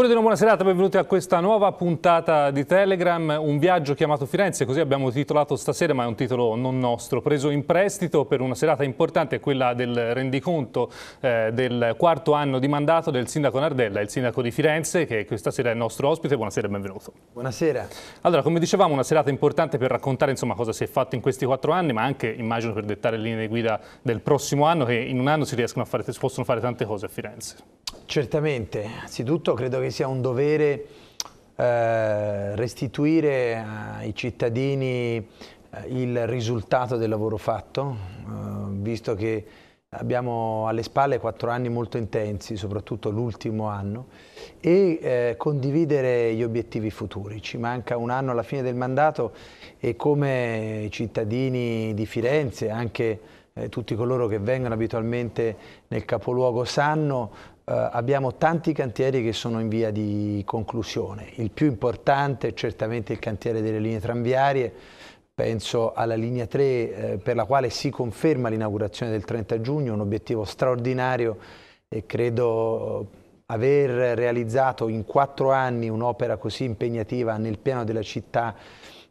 Auguri di una buona serata, benvenuti a questa nuova puntata di Telegram, un viaggio chiamato Firenze, così abbiamo titolato stasera, ma è un titolo non nostro, preso in prestito per una serata importante, quella del rendiconto eh, del quarto anno di mandato del sindaco Nardella, il sindaco di Firenze, che questa sera è il nostro ospite, buonasera e benvenuto. Buonasera. Allora, come dicevamo, una serata importante per raccontare insomma, cosa si è fatto in questi quattro anni, ma anche, immagino, per dettare le linee guida del prossimo anno, che in un anno si riescono a fare, si possono fare tante cose a Firenze. Certamente, anzitutto credo che sia un dovere eh, restituire eh, ai cittadini eh, il risultato del lavoro fatto, eh, visto che abbiamo alle spalle quattro anni molto intensi, soprattutto l'ultimo anno, e eh, condividere gli obiettivi futuri. Ci manca un anno alla fine del mandato e come i cittadini di Firenze, anche eh, tutti coloro che vengono abitualmente nel capoluogo sanno, eh, abbiamo tanti cantieri che sono in via di conclusione. Il più importante è certamente il cantiere delle linee tranviarie, penso alla linea 3 eh, per la quale si conferma l'inaugurazione del 30 giugno, un obiettivo straordinario e credo aver realizzato in quattro anni un'opera così impegnativa nel piano della città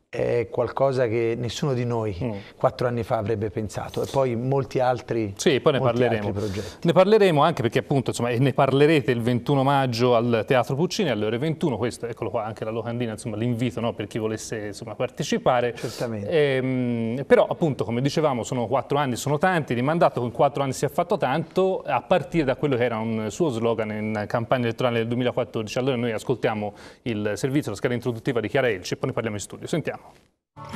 è qualcosa che nessuno di noi mm. quattro anni fa avrebbe pensato e poi molti altri, sì, poi ne parleremo. Ne parleremo anche perché appunto insomma, ne parlerete il 21 maggio al Teatro Puccini alle ore 21, questo eccolo qua anche la locandina, insomma l'invito no, per chi volesse insomma, partecipare. Certamente. E, ehm, però appunto come dicevamo sono quattro anni, sono tanti, di mandato con quattro anni si è fatto tanto a partire da quello che era un suo slogan in campagna elettorale del 2014, allora noi ascoltiamo il servizio, la scheda introduttiva di Chiara Elci e poi ne parliamo in studio. Sentiamo sentiamo.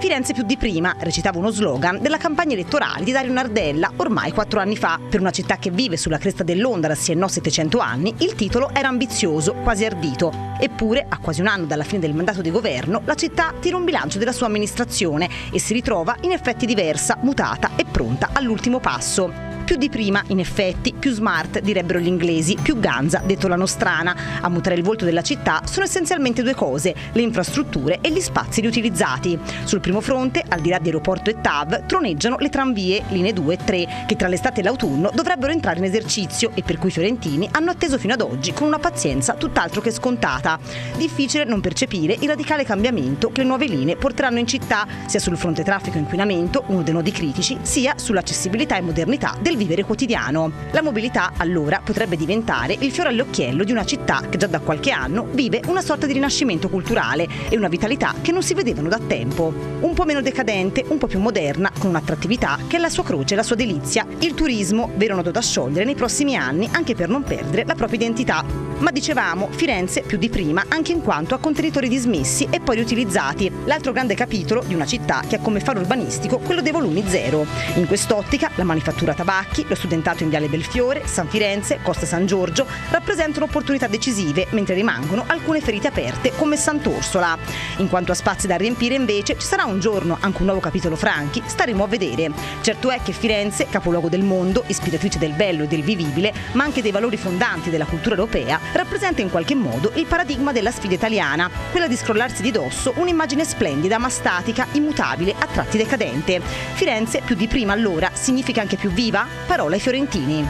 Firenze più di prima recitava uno slogan della campagna elettorale di Dario Nardella ormai quattro anni fa. Per una città che vive sulla cresta dell'onda da sì e no 700 anni, il titolo era ambizioso, quasi ardito. Eppure, a quasi un anno dalla fine del mandato di governo, la città tira un bilancio della sua amministrazione e si ritrova in effetti diversa, mutata e pronta all'ultimo passo. Più di prima, in effetti, più smart, direbbero gli inglesi, più ganza, detto la nostrana. A mutare il volto della città sono essenzialmente due cose, le infrastrutture e gli spazi riutilizzati. Sul primo fronte, al di là di aeroporto e TAV, troneggiano le tranvie, linee 2 e 3, che tra l'estate e l'autunno dovrebbero entrare in esercizio e per cui i fiorentini hanno atteso fino ad oggi con una pazienza tutt'altro che scontata. Difficile non percepire il radicale cambiamento che le nuove linee porteranno in città, sia sul fronte traffico-inquinamento, e uno dei nodi critici, sia sull'accessibilità e modernità del viaggio vivere quotidiano. La mobilità allora potrebbe diventare il fiore all'occhiello di una città che già da qualche anno vive una sorta di rinascimento culturale e una vitalità che non si vedevano da tempo. Un po' meno decadente, un po' più moderna, con un'attrattività che è la sua croce, la sua delizia, il turismo, vero nodo da sciogliere nei prossimi anni anche per non perdere la propria identità ma dicevamo Firenze più di prima anche in quanto a contenitori dismessi e poi riutilizzati, l'altro grande capitolo di una città che ha come faro urbanistico quello dei volumi zero. In quest'ottica la manifattura tabacchi, lo studentato in Viale Belfiore, San Firenze, Costa San Giorgio rappresentano opportunità decisive mentre rimangono alcune ferite aperte come Sant'Orsola. In quanto a spazi da riempire invece ci sarà un giorno anche un nuovo capitolo Franchi, staremo a vedere. Certo è che Firenze, capoluogo del mondo, ispiratrice del bello e del vivibile, ma anche dei valori fondanti della cultura europea, rappresenta in qualche modo il paradigma della sfida italiana, quella di scrollarsi di dosso un'immagine splendida ma statica, immutabile, a tratti decadente. Firenze, più di prima allora, significa anche più viva? Parola ai fiorentini.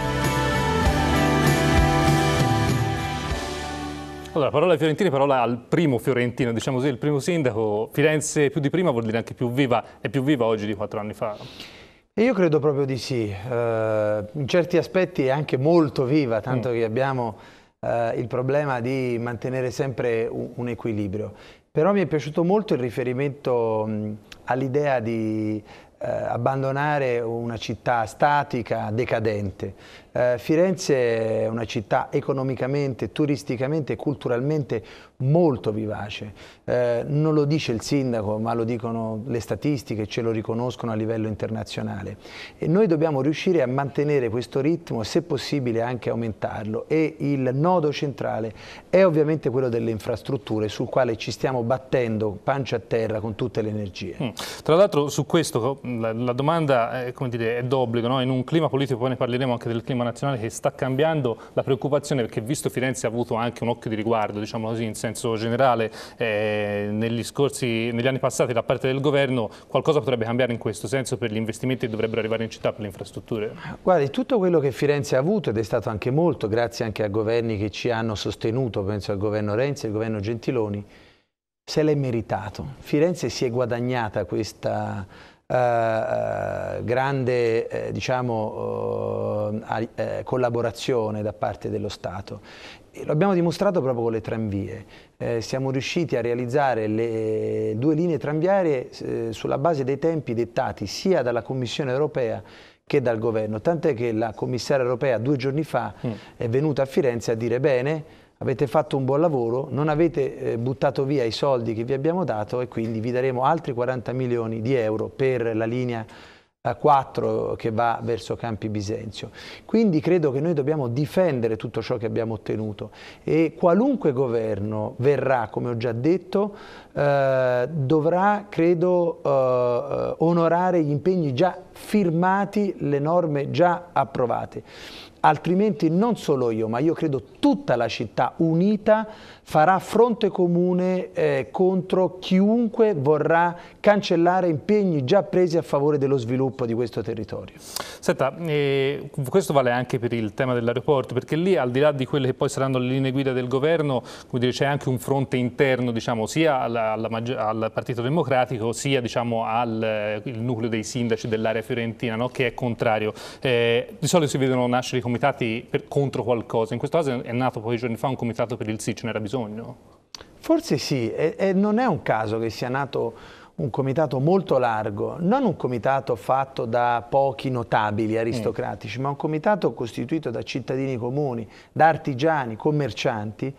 Allora, parola ai fiorentini, parola al primo fiorentino, diciamo così, il primo sindaco. Firenze più di prima vuol dire anche più viva, è più viva oggi di quattro anni fa. Io credo proprio di sì, uh, in certi aspetti è anche molto viva, tanto mm. che abbiamo eh, il problema di mantenere sempre un, un, equilibrio. Però mi è piaciuto molto il riferimento all'idea di eh, abbandonare una città statica, decadente. Eh, Firenze è una città economicamente, turisticamente e culturalmente molto vivace. Eh, non lo dice il sindaco, ma lo dicono le statistiche, ce lo riconoscono a livello internazionale. E noi dobbiamo riuscire a mantenere questo ritmo, se possibile anche aumentarlo. E il nodo centrale è ovviamente quello delle infrastrutture, sul quale ci stiamo battendo pancia a terra con tutte le energie. Mm. Tra l'altro su questo la, la domanda è, dire, è d'obbligo, no? in un clima politico, poi ne parleremo anche del clima insomma, nazionale che sta cambiando la preoccupazione perché visto Firenze ha avuto anche un occhio di riguardo diciamo così, in senso generale eh, negli, scorsi, negli anni passati da parte del governo qualcosa potrebbe cambiare in questo senso per gli investimenti che dovrebbero arrivare in città per le infrastrutture? Guardi, tutto quello che Firenze ha avuto ed è stato anche molto grazie anche a governi che ci hanno sostenuto, penso al governo Renzi e al governo Gentiloni, se l'è meritato. Firenze si è guadagnata questa eh, eh, grande eh, diciamo, collaborazione da parte dello Stato. lo abbiamo dimostrato proprio con le tranvie. Eh, siamo riusciti a realizzare le due linee tranviarie eh, sulla base dei tempi dettati sia dalla Commissione europea che dal governo, tant'è che la commissaria europea due giorni fa mm. è venuta a Firenze a dire bene, avete fatto un buon lavoro, non avete eh, buttato via i soldi che vi abbiamo dato e quindi vi daremo altri 40 milioni di euro per la linea 4 eh, che va verso Campi Bisenzio. Quindi credo che noi dobbiamo difendere tutto ciò che abbiamo ottenuto e qualunque governo verrà, come ho già detto, eh, dovrà, credo, eh, onorare gli impegni già firmati, le norme già approvate altrimenti non solo io, ma io credo tutta la città unita farà fronte comune eh, contro chiunque vorrà cancellare impegni già presi a favore dello sviluppo di questo territorio. Senta, eh, questo vale anche per il tema dell'aeroporto, perché lì al di là di quelle che poi saranno le linee guida del governo, c'è anche un fronte interno diciamo, sia alla, alla, al Partito Democratico sia diciamo, al nucleo dei sindaci dell'area fiorentina no? che è contrario. Eh, di solito si vedono nascere i comitati per, contro qualcosa, in questo caso è nato pochi giorni fa un comitato per il sì, ce n'era bisogno? Forse sì, e, e non è un caso che sia nato un comitato molto largo, non un comitato fatto da pochi notabili aristocratici, mm. ma un comitato costituito da cittadini comuni, da artigiani, commercianti,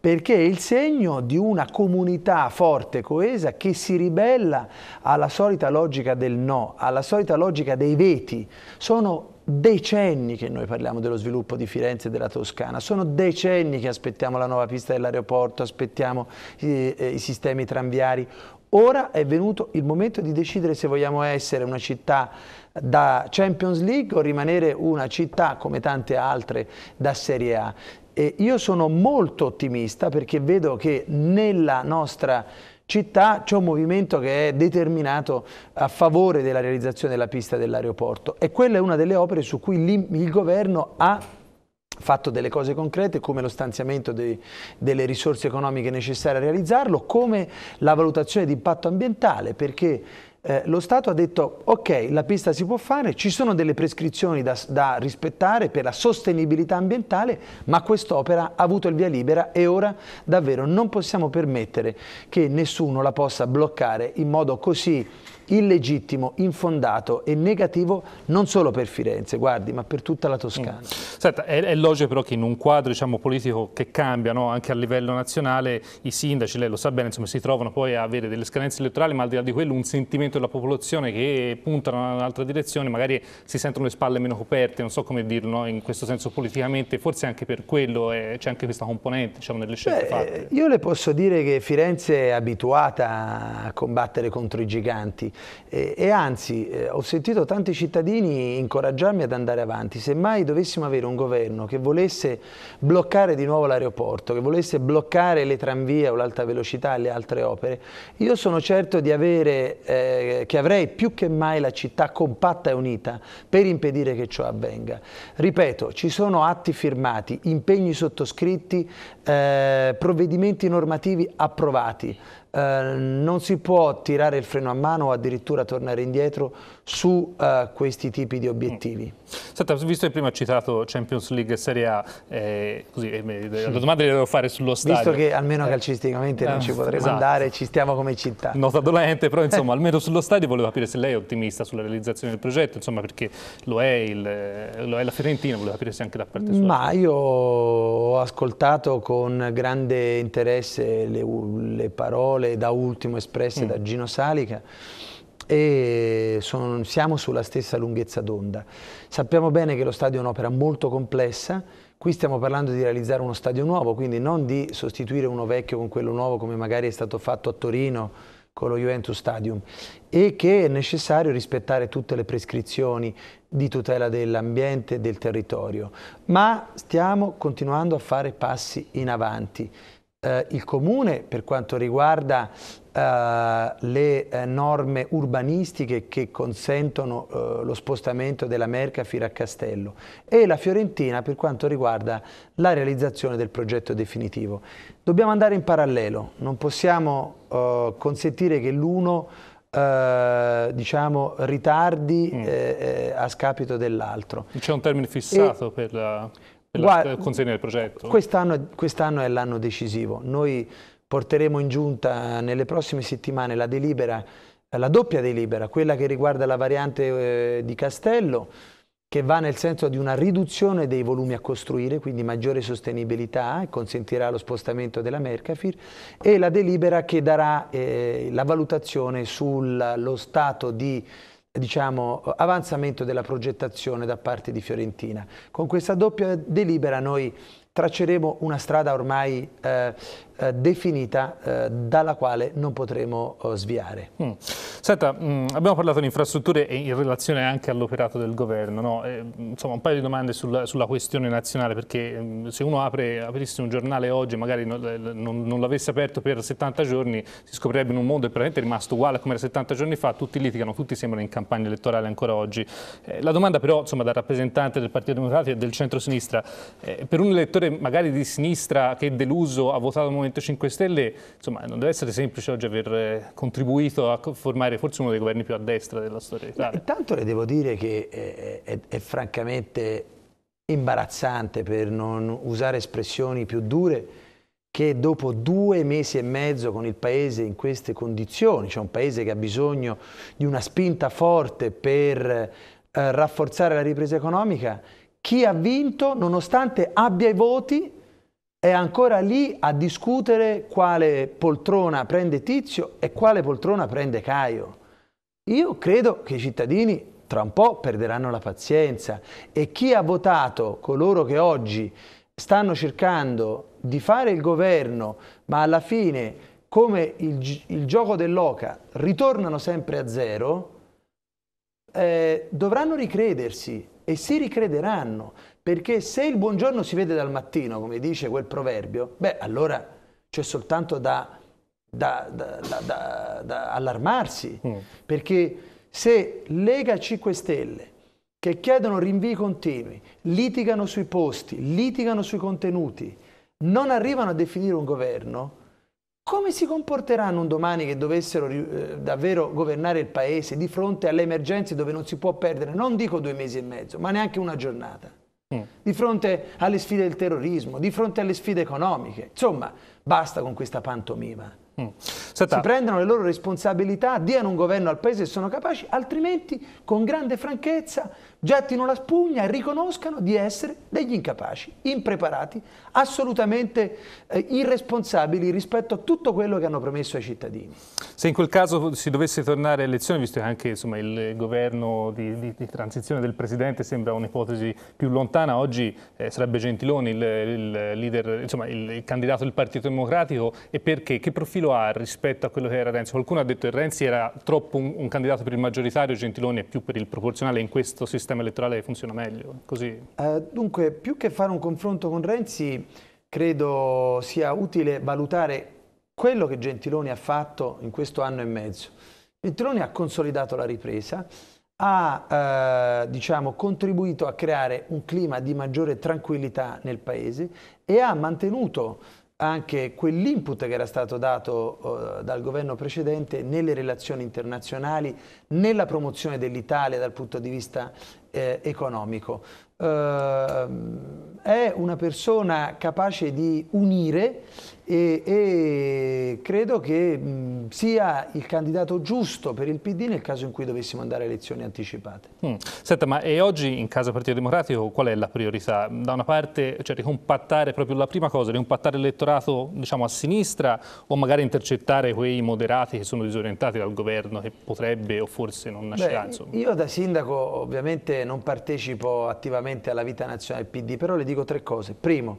perché è il segno di una comunità forte, coesa, che si ribella alla solita logica del no, alla solita logica dei veti. Sono decenni che noi parliamo dello sviluppo di Firenze e della Toscana, sono decenni che aspettiamo la nuova pista dell'aeroporto, aspettiamo i, eh, eh, i sistemi tranviari. Ora è venuto il momento di decidere se vogliamo essere una città da Champions League o rimanere una città come tante altre da Serie A. E io sono molto ottimista perché vedo che nella nostra città c'è un movimento che è determinato a favore della realizzazione della pista dell'aeroporto e quella è una delle opere su cui il governo ha fatto delle cose concrete come lo stanziamento dei, delle risorse economiche necessarie a realizzarlo, come la valutazione di impatto ambientale, perché eh, lo Stato ha detto ok, la pista si può fare, ci sono delle prescrizioni da, da rispettare per la sostenibilità ambientale, ma quest'opera ha avuto il via libera e ora davvero non possiamo permettere che nessuno la possa bloccare in modo così illegittimo, infondato e negativo non solo per Firenze, guardi, ma per tutta la Toscana. Mm. Senta, è, è logico però che in un quadro diciamo, politico che cambia no? anche a livello nazionale i sindaci, lei lo sa bene, insomma, si trovano poi a avere delle scadenze elettorali, ma al di là di quello un sentimento della popolazione che puntano in un'altra direzione, magari si sentono le spalle meno coperte, non so come dirlo no? in questo senso politicamente, forse anche per quello eh, c'è anche questa componente diciamo, nelle scelte Beh, fatte. Io le posso dire che Firenze è abituata a combattere contro i giganti, e, e anzi, eh, ho sentito tanti cittadini incoraggiarmi ad andare avanti. Se mai dovessimo avere un governo che volesse bloccare di nuovo l'aeroporto, che volesse bloccare le tranvie o l'alta velocità e le altre opere, io sono certo di avere, eh, che avrei più che mai la città compatta e unita per impedire che ciò avvenga. Ripeto, ci sono atti firmati, impegni sottoscritti, eh, provvedimenti normativi approvati. Eh, non si può tirare il freno a mano o addirittura tornare indietro su eh, questi tipi di obiettivi. Mm. Senta, visto che prima ha citato Champions League e Serie A, eh, così, eh, la domanda la devo fare sullo stadio. Visto che almeno eh. calcisticamente non ci potremo esatto. andare, ci stiamo come città. Nota dolente, però insomma almeno sullo stadio volevo capire se lei è ottimista sulla realizzazione del progetto, insomma perché lo è, il, lo è la Fiorentina, volevo capire se anche da parte sua. Ma io ho ascoltato con grande interesse le, le parole parole da ultimo espresse mm. da Gino Salica e son, siamo sulla stessa lunghezza d'onda. Sappiamo bene che lo stadio è un'opera molto complessa, qui stiamo parlando di realizzare uno stadio nuovo, quindi non di sostituire uno vecchio con quello nuovo come magari è stato fatto a Torino con lo Juventus Stadium e che è necessario rispettare tutte le prescrizioni di tutela dell'ambiente e del territorio, ma stiamo continuando a fare passi in avanti eh, il comune per quanto riguarda eh, le eh, norme urbanistiche che consentono eh, lo spostamento della merca fino a Castello e la Fiorentina per quanto riguarda la realizzazione del progetto definitivo. Dobbiamo andare in parallelo, non possiamo eh, consentire che l'uno eh, diciamo, ritardi mm. eh, eh, a scapito dell'altro. C'è un termine fissato e per la... Guarda, eh, consegna del progetto? Quest'anno quest è l'anno decisivo. Noi porteremo in giunta nelle prossime settimane la delibera, la doppia delibera, quella che riguarda la variante eh, di Castello, che va nel senso di una riduzione dei volumi a costruire, quindi maggiore sostenibilità e consentirà lo spostamento della Mercafir, e la delibera che darà eh, la valutazione sullo stato di diciamo, avanzamento della progettazione da parte di Fiorentina. Con questa doppia delibera noi tracceremo una strada ormai eh, eh, definita eh, dalla quale non potremo eh, sviare. Mm. Senta, mh, mm, abbiamo parlato di infrastrutture in relazione anche all'operato del governo, no? Eh, insomma un paio di domande sul, sulla questione nazionale perché mh, mm, se uno apre, aprisse un giornale oggi e magari non, eh, non, non l'avesse aperto per 70 giorni si scoprirebbe in un mondo che praticamente è rimasto uguale come era 70 giorni fa, tutti litigano, tutti sembrano in campagna elettorale ancora oggi. la domanda però insomma, dal rappresentante del Partito Democratico e del centro-sinistra, per un elettore senatore magari di sinistra che deluso ha votato il Movimento 5 Stelle, insomma non deve essere semplice oggi aver eh, contribuito a formare forse uno dei governi più a destra della storia d'Italia. Intanto le devo dire che eh, è, è, è francamente imbarazzante per non usare espressioni più dure che dopo due mesi e mezzo con il paese in queste condizioni, cioè un paese che ha bisogno di una spinta forte per eh, rafforzare la ripresa economica, chi ha vinto, nonostante abbia i voti, è ancora lì a discutere quale poltrona prende Tizio e quale poltrona prende Caio. Io credo che i cittadini tra un po' perderanno la pazienza e chi ha votato coloro che oggi stanno cercando di fare il governo, ma alla fine come il, il gioco dell'oca ritornano sempre a zero, eh, dovranno ricredersi e si ricrederanno, perché se il buongiorno si vede dal mattino, come dice quel proverbio, beh allora c'è soltanto da, da, da, da allarmarsi, mm. perché se Lega 5 Stelle, che chiedono rinvii continui, litigano sui posti, litigano sui contenuti, non arrivano a definire un governo, come si comporteranno un domani che dovessero eh, davvero governare il Paese di fronte alle emergenze dove non si può perdere, non dico due mesi e mezzo, ma neanche una giornata? Mm. Di fronte alle sfide del terrorismo, di fronte alle sfide economiche. Insomma, basta con questa pantomima. Mm. Si prendano le loro responsabilità, diano un governo al Paese se sono capaci, altrimenti con grande franchezza gettino la spugna e riconoscano di essere degli incapaci, impreparati, assolutamente eh, irresponsabili rispetto a tutto quello che hanno promesso ai cittadini. Se in quel caso si dovesse tornare alle elezioni, visto che anche insomma, il governo di, di, di, transizione del Presidente sembra un'ipotesi più lontana, oggi eh, sarebbe Gentiloni il, il, leader, insomma, il, il, candidato del Partito Democratico e perché? Che profilo ha rispetto a quello che era Renzi? Qualcuno ha detto che Renzi era troppo un, un candidato per il maggioritario, Gentiloni è più per il proporzionale in questo sistema sistema elettorale funziona meglio? Eh, dunque, più che fare un confronto con Renzi, credo sia utile valutare quello che Gentiloni ha fatto in questo anno e mezzo. Gentiloni ha consolidato la ripresa, ha eh, diciamo, contribuito a creare un clima di maggiore tranquillità nel Paese e ha mantenuto anche quell'input che era stato dato uh, dal governo precedente nelle relazioni internazionali, nella promozione dell'Italia dal punto di vista eh, economico eh, è una persona capace di unire e, e credo che mh, sia il candidato giusto per il PD nel caso in cui dovessimo andare a elezioni anticipate. Mm. Senta, ma e oggi in casa Partito Democratico qual è la priorità? Da una parte, cioè ricompattare proprio la prima cosa, ricompattare l'elettorato diciamo, a sinistra o magari intercettare quei moderati che sono disorientati dal governo che potrebbe o forse non nascerà? Beh, io da sindaco ovviamente non partecipo attivamente ovviamente alla vita nazionale del PD, però le dico tre cose. Primo,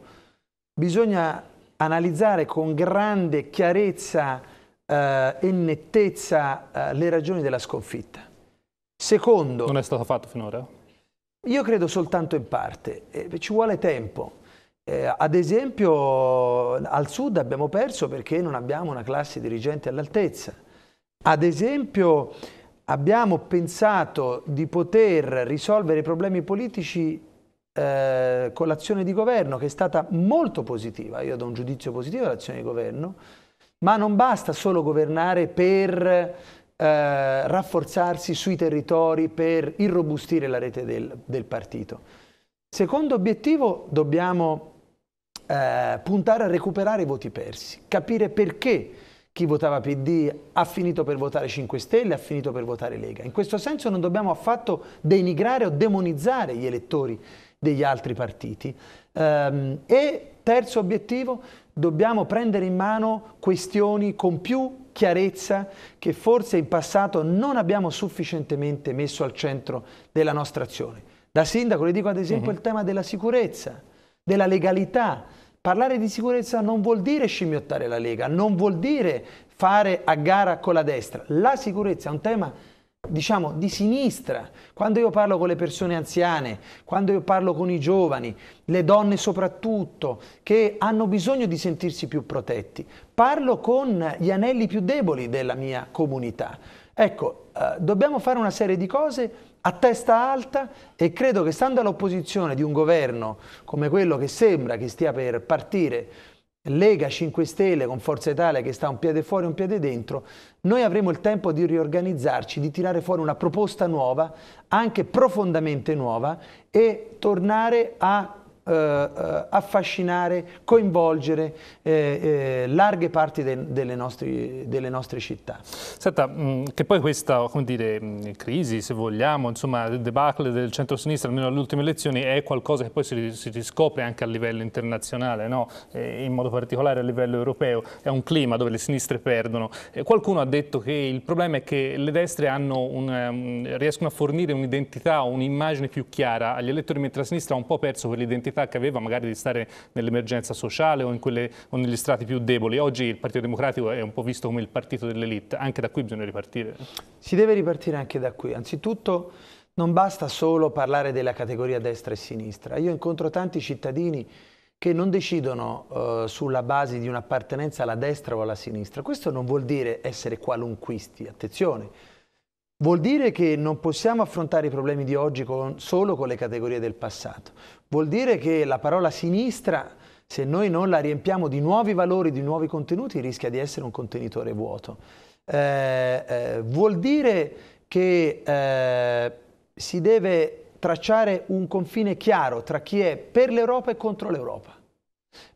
bisogna analizzare con grande chiarezza eh, e nettezza eh, le ragioni della sconfitta. Secondo... Non è stato fatto finora? Io credo soltanto in parte, eh, ci vuole tempo. Eh, ad esempio al sud abbiamo perso perché non abbiamo una classe dirigente all'altezza. Ad esempio abbiamo pensato di poter risolvere i problemi politici eh, con l'azione di governo, che è stata molto positiva, io do un giudizio positivo all'azione di governo, ma non basta solo governare per eh, rafforzarsi sui territori, per irrobustire la rete del, del partito. Secondo obiettivo dobbiamo eh, puntare a recuperare i voti persi, capire perché chi votava PD ha finito per votare 5 Stelle, ha finito per votare Lega. In questo senso non dobbiamo affatto denigrare o demonizzare gli elettori degli altri partiti. Ehm, e terzo obiettivo, dobbiamo prendere in mano questioni con più chiarezza che forse in passato non abbiamo sufficientemente messo al centro della nostra azione. Da sindaco le dico ad esempio uh mhm. -huh. il tema della sicurezza, della legalità, Parlare di sicurezza non vuol dire scimmiottare la Lega, non vuol dire fare a gara con la destra. La sicurezza è un tema diciamo di sinistra, quando io parlo con le persone anziane, quando io parlo con i giovani, le donne soprattutto, che hanno bisogno di sentirsi più protetti, parlo con gli anelli più deboli della mia comunità. Ecco, eh, dobbiamo fare una serie di cose a testa alta e credo che stando all'opposizione di un governo come quello che sembra che stia per partire, Lega 5 Stelle con Forza Italia che sta un piede fuori e un piede dentro, noi avremo il tempo di riorganizzarci, di tirare fuori una proposta nuova, anche profondamente nuova, e tornare a eh, eh, affascinare, coinvolgere eh, eh, larghe parti de delle, nostre, delle, nostre, città. Senta, mm, che poi questa dire, mm, crisi, se vogliamo, insomma, il debacle del centro-sinistra, almeno alle ultime elezioni, è qualcosa che poi si, si riscopre anche a livello internazionale, no? in modo particolare a livello europeo. È un clima dove le sinistre perdono. qualcuno ha detto che il problema è che le destre un, um, riescono a fornire un'identità, un'immagine più chiara agli elettori, mentre la sinistra ha un po' perso quell'identità necessità che aveva magari di stare nell'emergenza sociale o, quelle, o, negli strati più deboli. Oggi il Partito Democratico è un po' visto come il partito dell'elite, anche da qui bisogna ripartire. Si deve ripartire anche da qui. Anzitutto non basta solo parlare della categoria destra e sinistra. Io incontro tanti cittadini che non decidono eh, sulla base di un'appartenenza alla destra o alla sinistra. Questo non vuol dire essere qualunquisti, attenzione Vuol dire che non possiamo affrontare i problemi di oggi con, solo con le categorie del passato. Vuol dire che la parola sinistra, se noi non la riempiamo di nuovi valori, di nuovi contenuti, rischia di essere un contenitore vuoto. Eh, eh, vuol dire che eh, si deve tracciare un confine chiaro tra chi è per l'Europa e contro l'Europa.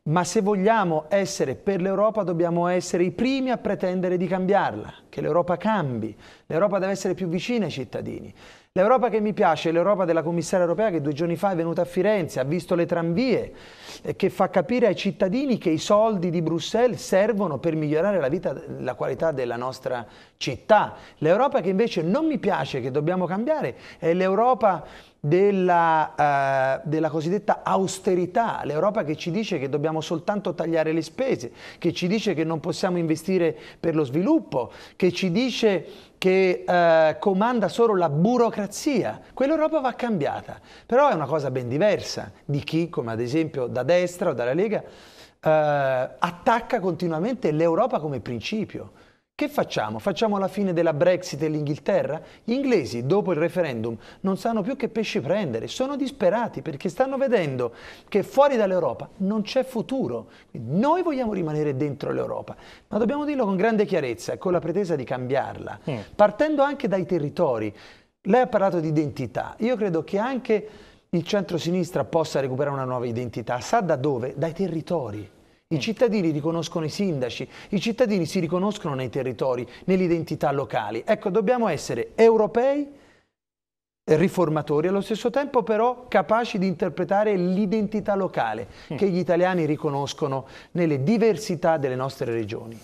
Ma se vogliamo essere per l'Europa dobbiamo essere i primi a pretendere di cambiarla, che l'Europa cambi, l'Europa deve essere più vicina ai cittadini. L'Europa che mi piace è l'Europa della commissaria europea che due giorni fa è venuta a Firenze, ha visto le tranvie, eh, che fa capire ai cittadini che i soldi di Bruxelles servono per migliorare la, vita, la qualità della nostra città. L'Europa che invece non mi piace, che dobbiamo cambiare, è l'Europa della, eh, della, cosiddetta austerità, l'Europa che ci dice che dobbiamo soltanto tagliare le spese, che ci dice che non possiamo investire per lo sviluppo, che ci dice che eh, comanda solo la burocrazia. Quell'Europa va cambiata, però è una cosa ben diversa di chi, come ad esempio da destra o dalla Lega, eh, attacca continuamente l'Europa come principio. Che facciamo? Facciamo la fine della Brexit e l'Inghilterra? Gli inglesi, dopo il referendum, non sanno più che pesci prendere, sono disperati perché stanno vedendo che fuori dall'Europa non c'è futuro. Noi vogliamo rimanere dentro l'Europa, ma dobbiamo dirlo con grande chiarezza, e con la pretesa di cambiarla, mm. partendo anche dai territori. Lei ha parlato di identità, io credo che anche il centro-sinistra possa recuperare una nuova identità, sa da dove? Dai territori. I cittadini riconoscono i sindaci, i cittadini si riconoscono nei territori, nell'identità locali. Ecco, dobbiamo essere europei, riformatori allo stesso tempo però capaci di interpretare l'identità locale mm. che gli italiani riconoscono nelle diversità delle nostre regioni.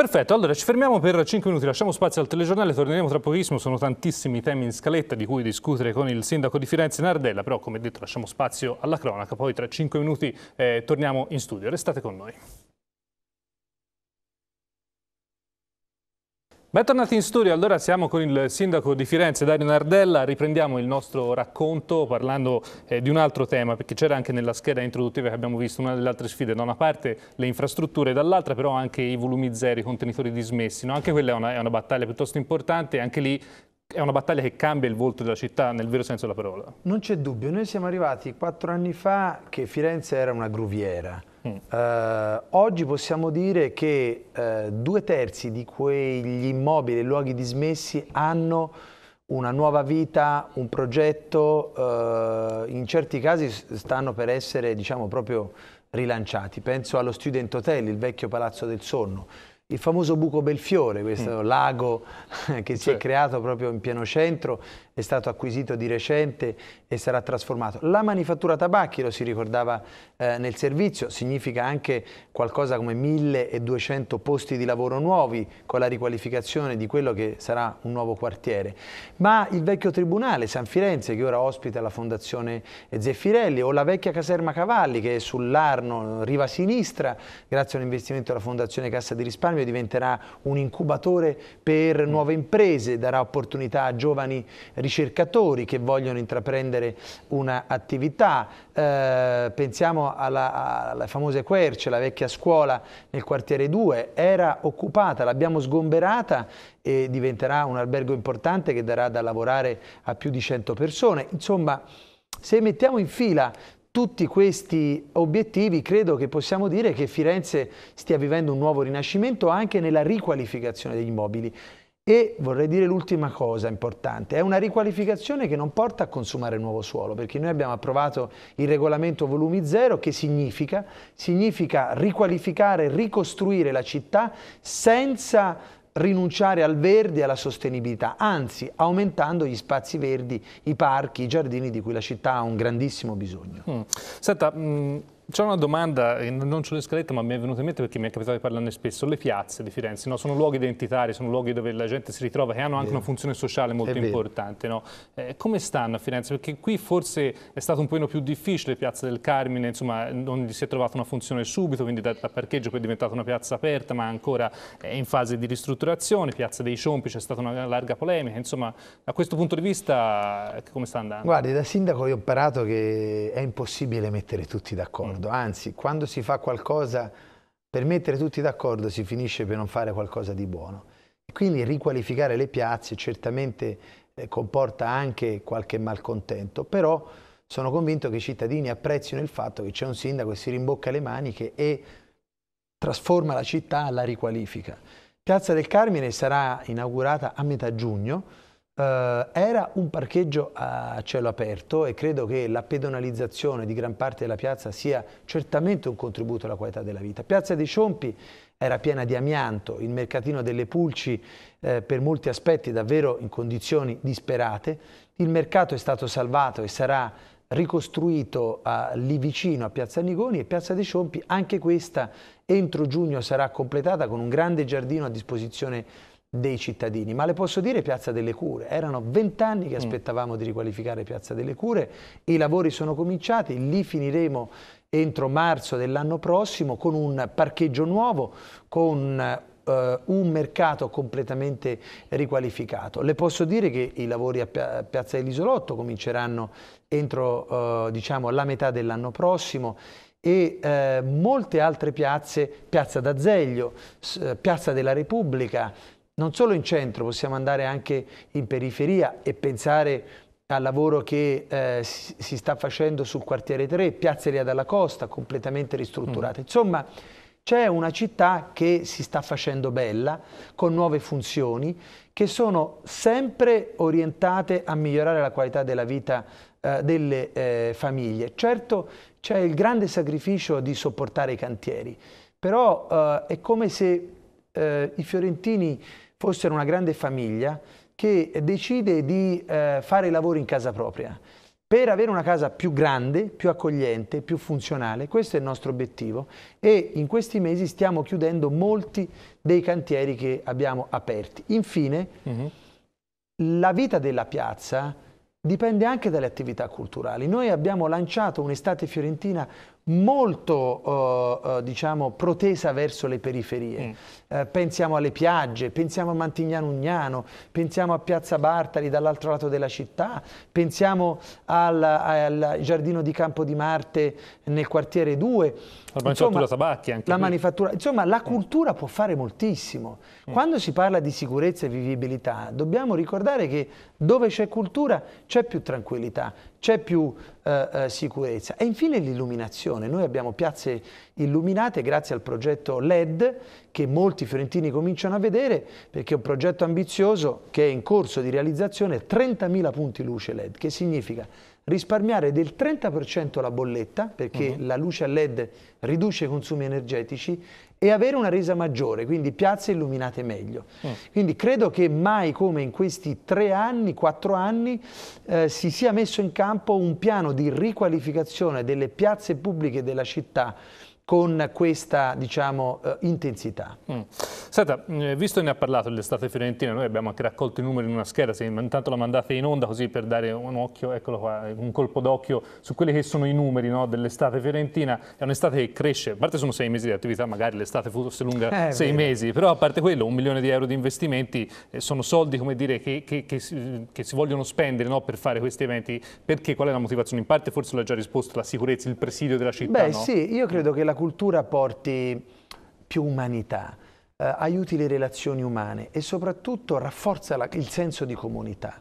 Perfetto, allora ci fermiamo per 5 minuti, lasciamo spazio al telegiornale, torneremo tra pochissimo, sono tantissimi temi in scaletta di cui discutere con il sindaco di Firenze Nardella, però come detto lasciamo spazio alla cronaca, poi tra 5 minuti eh, torniamo in studio, restate con noi. Bentornati in studio, allora siamo con il sindaco di Firenze Dario Nardella, riprendiamo il nostro racconto parlando eh, di un altro tema perché c'era anche nella scheda introduttiva che abbiamo visto una delle altre sfide, da una parte le infrastrutture, dall'altra però anche i volumi zero, i contenitori dismessi, no? anche quella è una, è una battaglia piuttosto importante, anche lì è una battaglia che cambia il volto della città nel vero senso della parola. Non c'è dubbio, noi siamo arrivati quattro anni fa che Firenze era una gruviera. Mm. Eh, oggi possiamo dire che eh, due terzi di quegli immobili e luoghi dismessi hanno una nuova vita, un progetto, eh, in certi casi stanno per essere diciamo, proprio rilanciati. Penso allo Student Hotel, il vecchio Palazzo del Sonno il famoso buco Belfiore, questo mm. lago che si sì. è creato proprio in pieno centro è stato acquisito di recente e sarà trasformato. La manifattura tabacchi, lo si ricordava eh, nel servizio, significa anche qualcosa come 1200 posti di lavoro nuovi con la riqualificazione di quello che sarà un nuovo quartiere. Ma il vecchio tribunale San Firenze, che ora ospita la fondazione Zeffirelli, o la vecchia caserma Cavalli, che è sull'Arno, riva sinistra, grazie all'investimento della fondazione Cassa di Risparmio, diventerà un incubatore per nuove imprese, darà opportunità a giovani ricercatori ricercatori che vogliono intraprendere un'attività, eh, pensiamo alla, alla, famosa Querce, la vecchia scuola nel quartiere 2, era occupata, l'abbiamo sgomberata e diventerà un albergo importante che darà da lavorare a più di 100 persone. Insomma, se mettiamo in fila tutti questi obiettivi credo che possiamo dire che Firenze stia vivendo un nuovo rinascimento anche nella riqualificazione degli immobili. E vorrei dire l'ultima cosa importante, è una riqualificazione che non porta a consumare nuovo suolo, perché noi abbiamo approvato il regolamento volumi zero che significa, significa riqualificare, ricostruire la città senza rinunciare al verde e alla sostenibilità, anzi aumentando gli spazi verdi, i parchi, i giardini di cui la città ha un grandissimo bisogno. Mm. Senta, mh mm, c'è una domanda, eh, non sulle scalette, ma mi è venuta in mente perché mi è capitato di parlarne spesso. Le piazze di Firenze no? sono luoghi identitari, sono luoghi dove la gente si ritrova che hanno anche una funzione sociale molto importante. No? Eh, come stanno a Firenze? Perché qui forse è stato un po' più difficile, Piazza del Carmine, insomma, non si è trovata una funzione subito, quindi da, da parcheggio poi è diventata una piazza aperta, ma ancora è in fase di ristrutturazione. Piazza dei Ciompi c'è stata una larga polemica. Insomma, da questo punto di vista, eh, come sta andando? Guardi, da sindaco io ho imparato che è impossibile mettere tutti d'accordo d'accordo, anzi quando si fa qualcosa per mettere tutti d'accordo si finisce per non fare qualcosa di buono. Quindi riqualificare le piazze certamente eh, comporta anche qualche malcontento, però sono convinto che i cittadini apprezzino il fatto che c'è un sindaco che si rimbocca le maniche e trasforma la città, la riqualifica. Piazza del Carmine sarà inaugurata a metà giugno, eh, era un parcheggio a cielo aperto e credo che la pedonalizzazione di gran parte della piazza sia certamente un contributo alla qualità della vita. Piazza dei Ciompi era piena di amianto, il mercatino delle pulci eh, per molti aspetti davvero in condizioni disperate, il mercato è stato salvato e sarà ricostruito eh, lì vicino a Piazza Nigoni e Piazza dei Ciompi, anche questa entro giugno sarà completata con un grande giardino a disposizione dei cittadini, ma le posso dire Piazza delle Cure, erano vent'anni che mm. aspettavamo di riqualificare Piazza delle Cure, i lavori sono cominciati, lì finiremo entro marzo dell'anno prossimo con un parcheggio nuovo, con eh, un mercato completamente riqualificato. Le posso dire che i lavori a Piazza dell'Isolotto cominceranno entro eh, diciamo, la metà dell'anno prossimo e eh, molte altre piazze, Piazza d'Azeglio, Piazza della Repubblica, non solo in centro, possiamo andare anche in periferia e pensare al lavoro che eh, si sta facendo sul quartiere 3, Piazza Piazzeria della Costa, completamente ristrutturata. Mm. Insomma, c'è una città che si sta facendo bella, con nuove funzioni, che sono sempre orientate a migliorare la qualità della vita eh, delle eh, famiglie. Certo, c'è il grande sacrificio di sopportare i cantieri, però eh, è come se eh, i fiorentini fossero una grande famiglia che decide di eh, fare i lavori in casa propria. Per avere una casa più grande, più accogliente, più funzionale, questo è il nostro obiettivo e in questi mesi stiamo chiudendo molti dei cantieri che abbiamo aperti. Infine, mm -hmm. la vita della piazza dipende anche dalle attività culturali. Noi abbiamo lanciato un'estate fiorentina molto eh, eh diciamo, protesa verso le periferie. Mm. Eh, pensiamo alle piagge, pensiamo a Mantignano Ugnano, pensiamo a Piazza Bartali dall'altro lato della città, pensiamo al, al, giardino di Campo di Marte nel quartiere 2. La manifattura Tabacchi anche. La qui. manifattura, insomma la mm. cultura può fare moltissimo. Mm. Quando si parla di sicurezza e vivibilità dobbiamo ricordare che dove c'è cultura c'è più tranquillità, c'è più eh, eh sicurezza. E infine l'illuminazione, noi abbiamo piazze illuminate grazie al progetto LED che molti fiorentini cominciano a vedere perché è un progetto ambizioso che è in corso di realizzazione 30.000 punti luce LED che significa risparmiare del 30% la bolletta perché uh mhm. -huh. la luce a LED riduce i consumi energetici e avere una resa maggiore, quindi piazze illuminate meglio. Uh mm. -huh. Quindi credo che mai come in questi tre anni, quattro anni, eh, si sia messo in campo un piano di riqualificazione delle piazze pubbliche della città con questa diciamo, eh, intensità. Mm. Senta, eh, visto che ne ha parlato l'estate fiorentina, noi abbiamo anche raccolto i numeri in una scheda, se intanto la mandate in onda così per dare un occhio, eccolo qua, un colpo d'occhio su quelli che sono i numeri no, dell'estate fiorentina, è un'estate che cresce, a parte sono sei mesi di attività, magari l'estate fosse lunga eh, sei vero. mesi, però a parte quello un milione di euro di investimenti eh, sono soldi come dire, che, che, che, si, che si vogliono spendere no, per fare questi eventi, perché qual è la motivazione? In parte forse l'ha già risposto la sicurezza, il presidio della città. Beh no? sì, io credo che la cultura porti più umanità, eh, aiuti le relazioni umane e soprattutto rafforza la, il senso di comunità.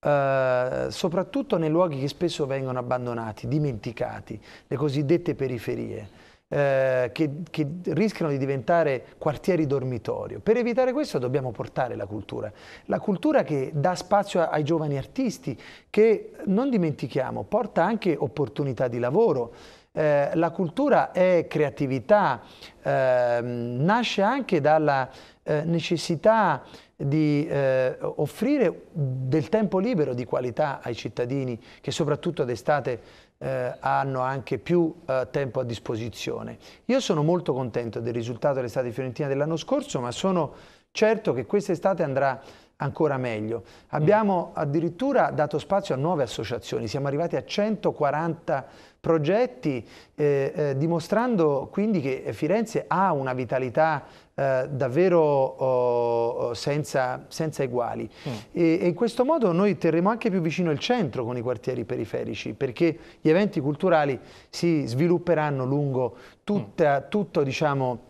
Uh, soprattutto nei luoghi che spesso vengono abbandonati, dimenticati, le cosiddette periferie, eh, che, che, rischiano di diventare quartieri dormitorio. Per evitare questo dobbiamo portare la cultura, la cultura che dà spazio ai giovani artisti, che non dimentichiamo, porta anche opportunità di lavoro, eh, la cultura è creatività, eh, nasce anche dalla eh, necessità di eh, offrire del tempo libero di qualità ai cittadini che soprattutto d'estate eh, hanno anche più eh, tempo a disposizione. Io sono molto contento del risultato dell'estate fiorentina dell'anno scorso, ma sono certo che quest'estate andrà ancora meglio. Mm. Abbiamo addirittura dato spazio a nuove associazioni, siamo arrivati a 140 progetti, eh, eh, dimostrando quindi che Firenze ha una vitalità eh, davvero oh, oh senza, senza uguali. Mm. E, e, in questo modo noi terremo anche più vicino il centro con i quartieri periferici, perché gli eventi culturali si svilupperanno lungo tutta, mm. tutto diciamo,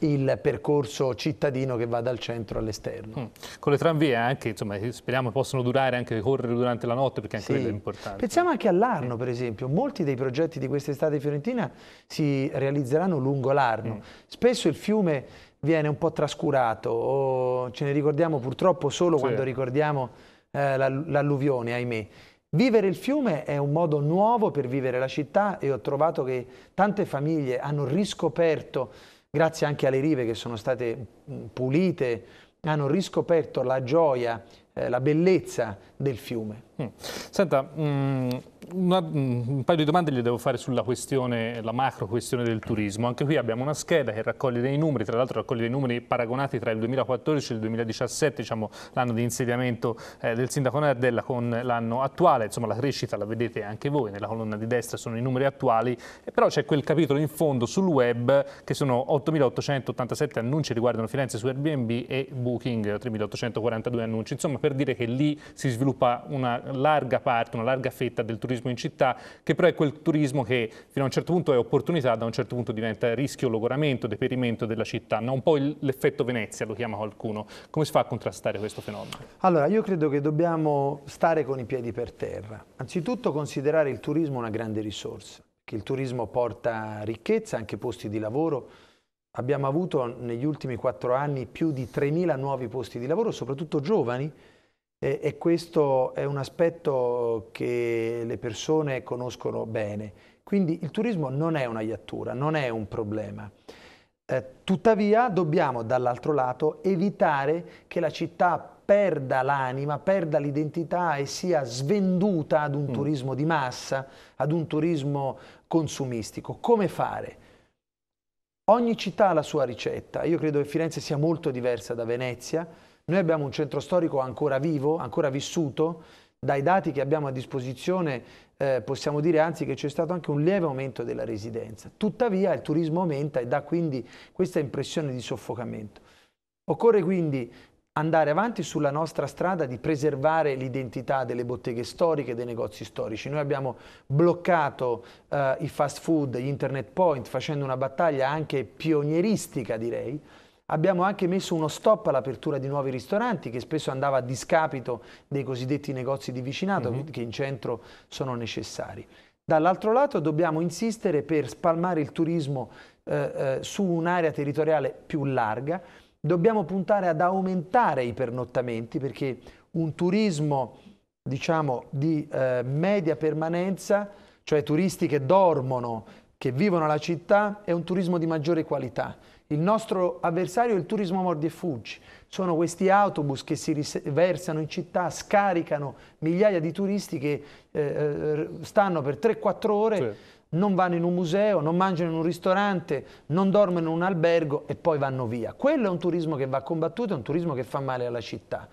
il percorso cittadino che va dal centro all'esterno. Mm. Con le tranvie anche, insomma, eh, speriamo possano durare anche correre durante la notte perché anche sì. quello è importante. Pensiamo anche all'Arno, mm. per esempio. Molti dei progetti di quest'estate fiorentina si realizzeranno lungo l'Arno. Mm. Spesso il fiume viene un po' trascurato o ce ne ricordiamo purtroppo solo sì. quando ricordiamo eh, l'alluvione, ahimè. Vivere il fiume è un modo nuovo per vivere la città e ho trovato che tante famiglie hanno riscoperto grazie anche alle rive che sono state mm, pulite, hanno riscoperto la gioia, eh, la bellezza del fiume. Mm. Senta, mm, una, mm, un paio di domande le devo fare sulla questione, la macro questione del turismo. Anche qui abbiamo una scheda che raccoglie dei numeri, tra l'altro raccoglie dei numeri paragonati tra il 2014 e il 2017, diciamo l'anno di insediamento eh, del sindaco Nardella con l'anno attuale, insomma la crescita la vedete anche voi, nella colonna di destra sono i numeri attuali, eh, però c'è quel capitolo in fondo sul web che sono 8.887 annunci riguardano Firenze su Airbnb e Booking, 3.842 annunci, insomma per dire che lì si sviluppa una larga parte, una larga fetta del turismo in città, che però è quel turismo che fino a un certo punto è opportunità, da un certo punto diventa rischio, logoramento, deperimento della città, no? un po' l'effetto Venezia lo chiama qualcuno. Come si fa a contrastare questo fenomeno? Allora, io credo che dobbiamo stare con i piedi per terra. Anzitutto considerare il turismo una grande risorsa, che il turismo porta ricchezza, anche posti di lavoro, Abbiamo avuto negli ultimi quattro anni più di 3.000 nuovi posti di lavoro, soprattutto giovani e, e questo è un aspetto che le persone conoscono bene. Quindi il turismo non è una iattura, non è un problema. Eh, tuttavia dobbiamo dall'altro lato evitare che la città perda l'anima, perda l'identità e sia svenduta ad un mm. turismo di massa, ad un turismo consumistico. Come fare? Ogni città ha la sua ricetta. Io credo che Firenze sia molto diversa da Venezia, noi abbiamo un centro storico ancora vivo, ancora vissuto, dai dati che abbiamo a disposizione eh, possiamo dire anzi che c'è stato anche un lieve aumento della residenza. Tuttavia il turismo aumenta e dà quindi questa impressione di soffocamento. Occorre quindi andare avanti sulla nostra strada di preservare l'identità delle botteghe storiche, dei negozi storici. Noi abbiamo bloccato eh, i fast food, gli internet point, facendo una battaglia anche pionieristica direi, Abbiamo anche messo uno stop all'apertura di nuovi ristoranti che spesso andava a discapito dei cosiddetti negozi di vicinato mm -hmm. che in centro sono necessari. Dall'altro lato dobbiamo insistere per spalmare il turismo eh, eh, su un'area territoriale più larga, dobbiamo puntare ad aumentare i pernottamenti perché un turismo diciamo, di eh, media permanenza, cioè turisti che dormono, che vivono la città, è un turismo di maggiore qualità il nostro avversario è il turismo mordi e fuggi. Sono questi autobus che si riversano in città, scaricano migliaia di turisti che eh, eh stanno per 3-4 ore, sì. non vanno in un museo, non mangiano in un ristorante, non dormono in un albergo e poi vanno via. Quello è un turismo che va combattuto, è un turismo che fa male alla città.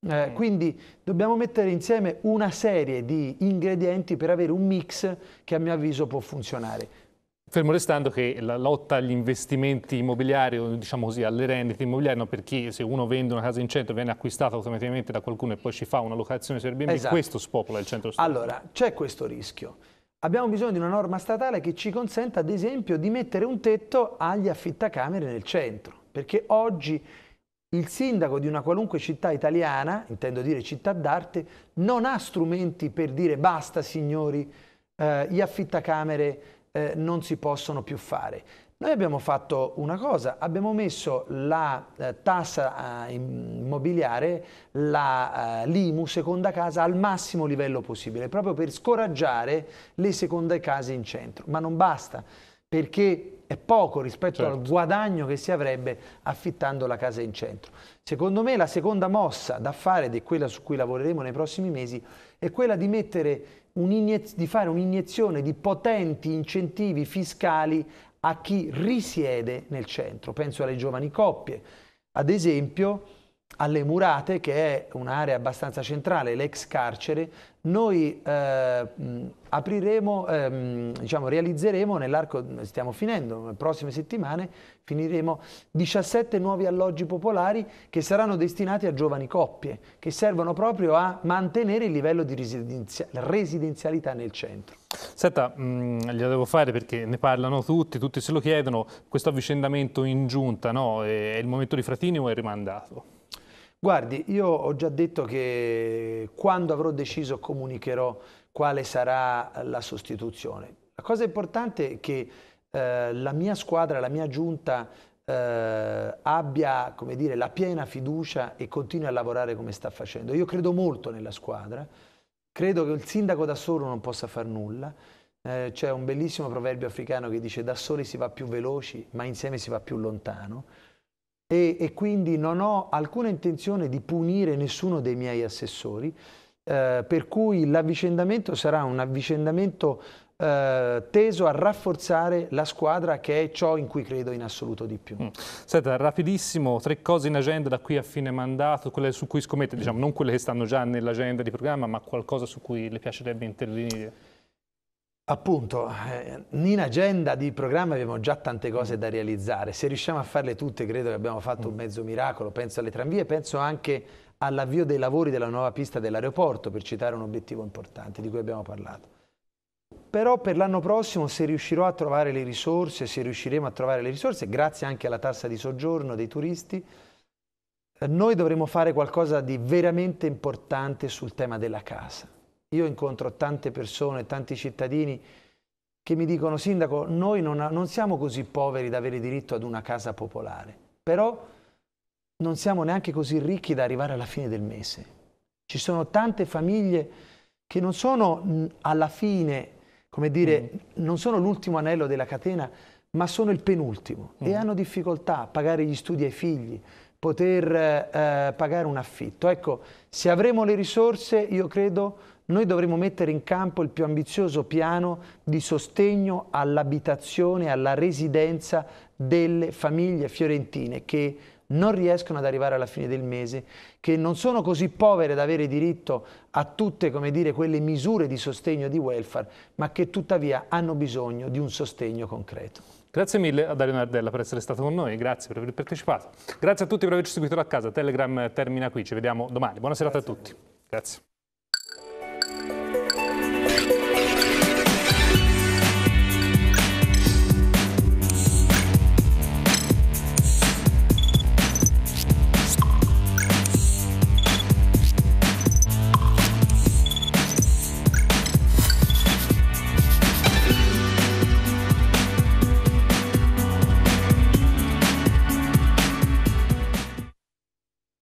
Eh, mm. quindi dobbiamo mettere insieme una serie di ingredienti per avere un mix che a mio avviso può funzionare. Fermo restando che la lotta agli investimenti immobiliari, o diciamo così alle rendite immobiliari, no? perché se uno vende una casa in centro viene acquistata automaticamente da qualcuno e poi ci fa una locazione su Airbnb, esatto. questo spopola il centro storico. Allora, c'è questo rischio. Abbiamo bisogno di una norma statale che ci consenta, ad esempio, di mettere un tetto agli affittacamere nel centro, perché oggi il sindaco di una qualunque città italiana, intendo dire città d'arte, non ha strumenti per dire basta signori, eh, gli affittacamere eh, non si possono più fare. Noi abbiamo fatto una cosa, abbiamo messo la eh, tassa eh, immobiliare, la, eh, l'IMU seconda casa al massimo livello possibile, proprio per scoraggiare le seconde case in centro. Ma non basta, perché è poco rispetto certo. al guadagno che si avrebbe affittando la casa in centro. Secondo me la seconda mossa da fare, ed è quella su cui lavoreremo nei prossimi mesi, è quella di mettere di fare un'iniezione di potenti incentivi fiscali a chi risiede nel centro. Penso alle giovani coppie. Ad esempio, alle Murate, che è un'area abbastanza centrale, l'ex carcere, noi eh, apriremo, eh, diciamo, realizzeremo nell'arco, stiamo finendo, nelle prossime settimane finiremo 17 nuovi alloggi popolari che saranno destinati a giovani coppie, che servono proprio a mantenere il livello di residenzial residenzialità nel centro. Senta, mh, gliela devo fare perché ne parlano tutti, tutti se lo chiedono, questo avvicendamento in giunta, no? è il momento di Fratini o è rimandato? Guardi, io ho già detto che quando avrò deciso comunicherò quale sarà la sostituzione. La cosa importante è che eh, la mia squadra, la mia giunta eh, abbia dire, la piena fiducia e continui a lavorare come sta facendo. Io credo molto nella squadra, credo che il sindaco da solo non possa far nulla. Eh, c'è un bellissimo proverbio africano che dice da soli si va più veloci, ma insieme si va più lontano e, e quindi non ho alcuna intenzione di punire nessuno dei miei assessori, eh, per cui l'avvicendamento sarà un avvicendamento eh, teso a rafforzare la squadra che è ciò in cui credo in assoluto di più. Mm. Senta, rapidissimo, tre cose in agenda da qui a fine mandato, quelle su cui scommette, diciamo, non quelle che stanno già nell'agenda di programma, ma qualcosa su cui le piacerebbe intervenire. Appunto, eh, in agenda di programma abbiamo già tante cose da realizzare, se riusciamo a farle tutte credo che abbiamo fatto un mm. mezzo miracolo, penso alle tranvie, penso anche all'avvio dei lavori della nuova pista dell'aeroporto, per citare un obiettivo importante di cui abbiamo parlato. Però per l'anno prossimo se riuscirò a trovare le risorse, se riusciremo a trovare le risorse, grazie anche alla tassa di soggiorno dei turisti, noi dovremo fare qualcosa di veramente importante sul tema della casa io incontro tante persone, tanti cittadini che mi dicono, sindaco, noi non, non siamo così poveri da avere diritto ad una casa popolare, però non siamo neanche così ricchi da arrivare alla fine del mese. Ci sono tante famiglie che non sono alla fine, come dire, mm. non sono l'ultimo anello della catena, ma sono il penultimo mm. e hanno difficoltà a pagare gli studi ai figli, poter eh, pagare un affitto. Ecco, se avremo le risorse, io credo noi dovremo mettere in campo il più ambizioso piano di sostegno all'abitazione, alla residenza delle famiglie fiorentine che non riescono ad arrivare alla fine del mese, che non sono così povere da avere diritto a tutte dire, quelle misure di sostegno di welfare, ma che tuttavia hanno bisogno di un sostegno concreto. Grazie mille a Dario Nardella per essere stato con noi, grazie per aver partecipato. Grazie a tutti per averci seguito da casa. Telegram termina qui, ci vediamo domani. Buona serata grazie a tutti. grazie.